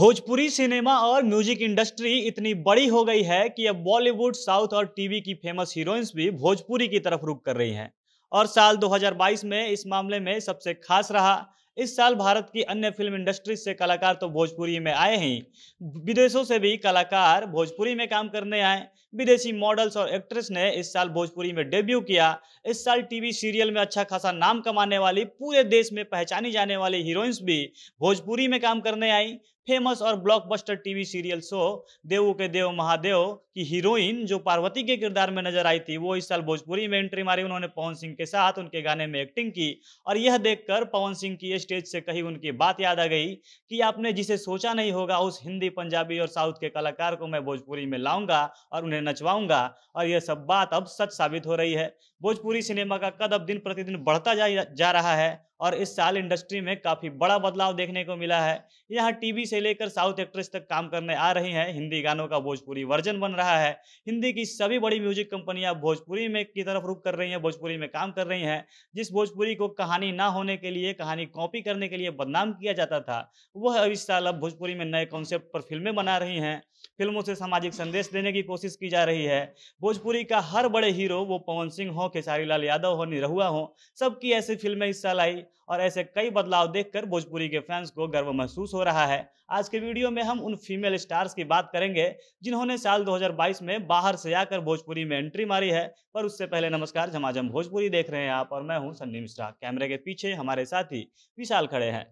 Bhojpuri cinema और music industry इतनी बड़ी हो गई है कि अब बॉलीवुड साउथ और टीवी की फेमस हीरोइंस भी भोजपुरी की तरफ रुक कर रही हैं और साल 2022 में इस मामले में सबसे खास रहा इस साल भारत की अन्य फिल्म इंडस्ट्री से कलाकार तो भोजपुरी में आए ही विदेशों से भी कलाकार भोजपुरी में काम करने आए विदेशी मॉडल्स और एक्ट्रेस ने इस साल भोजपुरी में डेब्यू किया इस साल टीवी सीरियल में अच्छा खासा नाम कमाने वाली पूरे देश में पहचानी जाने वाली हीरोइंस भी भोजपुरी में काम करने आई फेमस और blockbuster TV serial show Dev के देव महादेव की हीरोइन जो पार्वती के किरदार में नजर आई थी वो इस साल भोजपुरी में एंट्री मारी उन्होंने पवन सिंह के साथ उनके गाने में एक्टिंग की और यह देखकर पवन सिंह की स्टेज से कही उनकी बात याद आ गई कि आपने जिसे सोचा नहीं होगा उस हिंदी पंजाबी और साउथ के कलाकार को मैं भोजपुरी में लाऊंगा और उन्हें नचवाऊंगा और यह सब बात अब सच साबित हो रही है भोजपुरी सिनेमा का कद अब दिन प्रतिदिन बढ़ता जा रहा है और इस साल इंडस्ट्री में काफ़ी बड़ा बदलाव देखने को मिला है यहाँ टीवी से लेकर साउथ एक्ट्रेस तक काम करने आ रही हैं हिंदी गानों का भोजपुरी वर्जन बन रहा है हिंदी की सभी बड़ी म्यूजिक कंपनियाँ भोजपुरी में की तरफ रुख कर रही हैं भोजपुरी में काम कर रही हैं जिस भोजपुरी को कहानी ना होने के लिए कहानी कॉपी करने के लिए बदनाम किया जाता था वह इस साल अब भोजपुरी में नए कॉन्सेप्ट पर फिल्में बना रही हैं फिल्मों से सामाजिक संदेश देने की कोशिश की जा रही है भोजपुरी का हर बड़े हीरो वो पवन सिंह हो खेसारी लाल यादव हो निरहुआ हो सबकी ऐसी फिल्में इस साल आई और ऐसे कई बदलाव देखकर भोजपुरी के फैंस को गर्व महसूस हो रहा है आज के वीडियो में हम उन फीमेल स्टार्स की बात करेंगे जिन्होंने साल 2022 में बाहर से आकर भोजपुरी में एंट्री मारी है पर उससे पहले नमस्कार झमाझम भोजपुरी देख रहे हैं आप और मैं हूँ सन्नी मिश्रा कैमरे के पीछे हमारे साथी विशाल खड़े हैं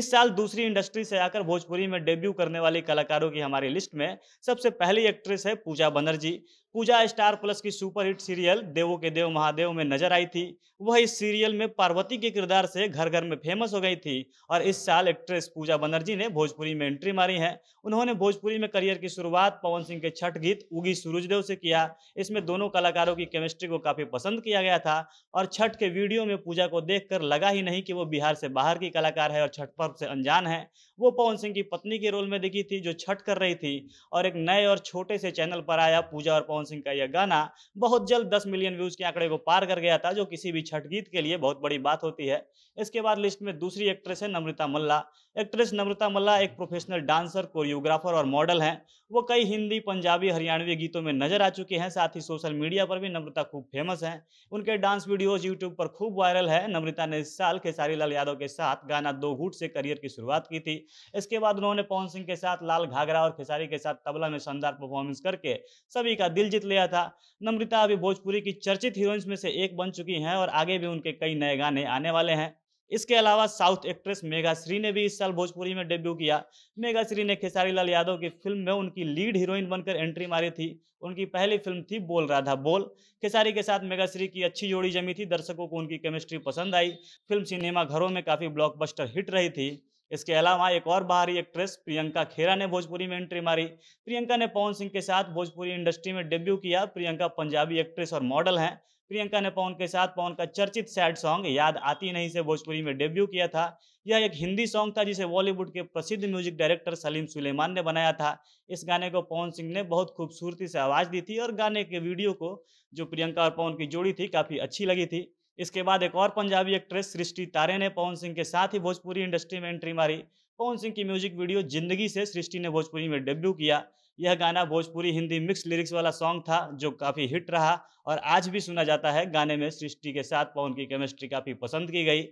इस साल दूसरी इंडस्ट्री से आकर भोजपुरी में डेब्यू करने वाली कलाकारों की हमारी लिस्ट में सबसे पहली एक्ट्रेस है पूजा बनर्जी पूजा स्टार प्लस की सुपरहिट सीरियल देवों के देव महादेव में नजर आई थी वह इस सीरियल में पार्वती के किरदार से घर घर में फेमस हो गई थी और इस साल एक्ट्रेस पूजा बनर्जी ने भोजपुरी में एंट्री मारी है उन्होंने भोजपुरी में करियर की शुरुआत पवन सिंह के छठ गीत उगी सूरजदेव से किया इसमें दोनों कलाकारों की केमिस्ट्री को काफी पसंद किया गया था और छठ के वीडियो में पूजा को देख लगा ही नहीं कि वो बिहार से बाहर की कलाकार है और छठ पर्व से अनजान है वो पवन सिंह की पत्नी के रोल में दिखी थी जो छठ कर रही थी और एक नए और छोटे से चैनल पर आया पूजा और पवन मोहन सिंह का यह गाना बहुत जल्द दस मिलियन व्यूज के आंकड़े को पार कर गया था जो किसी भी छठ गीत के लिए बहुत बड़ी बात होती है इसके बाद लिस्ट में दूसरी एक्ट्रेस है नम्रता मल्ला एक्ट्रेस नम्रता मल्ला एक प्रोफेशनल डांसर कोरियोग्राफर और मॉडल हैं वो कई हिंदी पंजाबी हरियाणवी गीतों में नजर आ चुकी हैं साथ ही सोशल मीडिया पर भी नम्रता खूब फेमस हैं उनके डांस वीडियोज यूट्यूब पर खूब वायरल है नम्रता ने इस साल खेसारी लाल यादव के साथ गाना दो घूट से करियर की शुरुआत की थी इसके बाद उन्होंने पवन सिंह के साथ लाल घाघरा और खेसारी के साथ तबला में शानदार परफॉर्मेंस करके सभी का दिल जीत लिया था नम्रिता अभी भोजपुरी की चर्चित हीरोइंस में से एक बन चुकी हैं और आगे भी उनके कई नए गाने आने वाले हैं इसके अलावा साउथ एक्ट्रेस मेगा श्री ने भी इस साल भोजपुरी में डेब्यू किया मेगा श्री ने खेसारी लाल यादव की फिल्म में उनकी लीड हीरोइन बनकर एंट्री मारी थी उनकी पहली फिल्म थी बोल राधा बोल खेसारी के साथ मेगा श्री की अच्छी जोड़ी जमी थी दर्शकों को उनकी केमिस्ट्री पसंद आई फिल्म सिनेमा घरों में काफ़ी ब्लॉकबस्टर हिट रही थी इसके अलावा एक और बाहरी एक्ट्रेस प्रियंका खेरा ने भोजपुरी में एंट्री मारी प्रियंका ने पवन सिंह के साथ भोजपुरी इंडस्ट्री में डेब्यू किया प्रियंका पंजाबी एक्ट्रेस और मॉडल हैं प्रियंका ने पवन के साथ पवन का चर्चित सैड सॉन्ग याद आती नहीं से भोजपुरी में डेब्यू किया था यह एक हिंदी सॉन्ग था जिसे बॉलीवुड के प्रसिद्ध म्यूजिक डायरेक्टर सलीम सुलेमान ने बनाया था इस गाने को पवन सिंह ने बहुत खूबसूरती से आवाज़ दी थी और गाने के वीडियो को जो प्रियंका और पवन की जोड़ी थी काफ़ी अच्छी लगी थी इसके बाद एक और पंजाबी एक्ट्रेस सृष्टि तारे ने पवन सिंह के साथ ही भोजपुरी इंडस्ट्री में एंट्री मारी पवन सिंह की म्यूजिक वीडियो जिंदगी से सृष्टि ने भोजपुरी में डेब्यू किया यह गाना भोजपुरी हिंदी मिक्स लिरिक्स वाला सॉन्ग था जो काफ़ी हिट रहा और आज भी सुना जाता है गाने में सृष्टि के साथ पवन की केमिस्ट्री काफ़ी पसंद की गई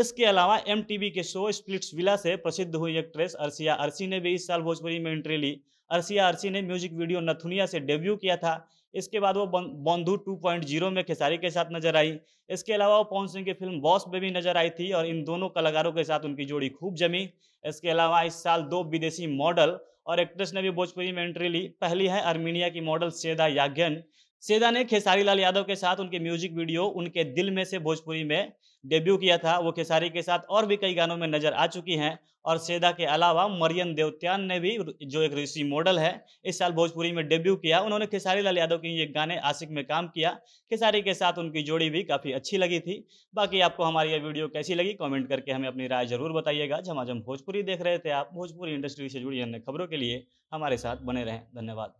इसके अलावा एम के शो स्प्लिट्स विला से प्रसिद्ध हुई एक्ट्रेस अर्सिया अर्सी ने भी इस साल भोजपुरी में एंट्री ली अरसिया अरसी ने म्यूजिक वीडियो नथुनिया से डेब्यू किया था इसके बाद वो बंधु 2.0 में खेसारी के साथ नजर आई इसके अलावा वो पवन सिंह की फिल्म बॉस में भी नजर आई थी और इन दोनों कलाकारों के साथ उनकी जोड़ी खूब जमी इसके अलावा इस साल दो विदेशी मॉडल और एक्ट्रेस ने भी भोजपुरी में एंट्री ली पहली है अर्मीनिया की मॉडल सेदा याज्ञन सेजा ने खेसारी लाल यादव के साथ उनके म्यूजिक वीडियो उनके दिल में से भोजपुरी में डेब्यू किया था वो खेसारी के साथ और भी कई गानों में नजर आ चुकी हैं और सेदा के अलावा मरियन देवत्यान ने भी जो एक ऋषि मॉडल है इस साल भोजपुरी में डेब्यू किया उन्होंने खेसारी लाल यादव के ये गाने आशिक में काम किया खेसारी के साथ उनकी जोड़ी भी काफ़ी अच्छी लगी थी बाकी आपको हमारी ये वीडियो कैसी लगी कमेंट करके हमें अपनी राय जरूर बताइएगा झमाझम भोजपुरी देख रहे थे आप भोजपुरी इंडस्ट्री से जुड़ी अन्य खबरों के लिए हमारे साथ बने रहें धन्यवाद